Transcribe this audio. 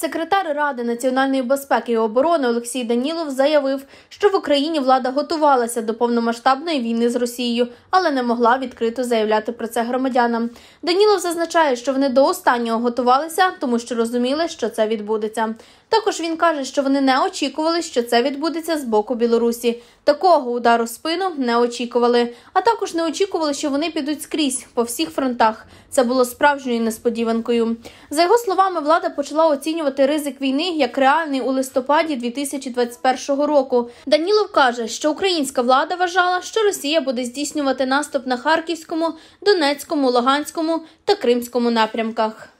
Секретар Ради національної безпеки і оборони Олексій Данілов заявив, що в Україні влада готувалася до повномасштабної війни з Росією, але не могла відкрито заявляти про це громадянам. Данілов зазначає, що вони до останнього готувалися, тому що розуміли, що це відбудеться. Також він каже, що вони не очікували, що це відбудеться з боку Білорусі. Такого удару спину не очікували. А також не очікували, що вони підуть скрізь по всіх фронтах. Це було справжньою несподіванкою. За його словами, влада почала оцінювати оцінювати ризик війни як реальний у листопаді 2021 року. Данілов каже, що українська влада вважала, що Росія буде здійснювати наступ на харківському, Донецькому, Луганському та Кримському напрямках.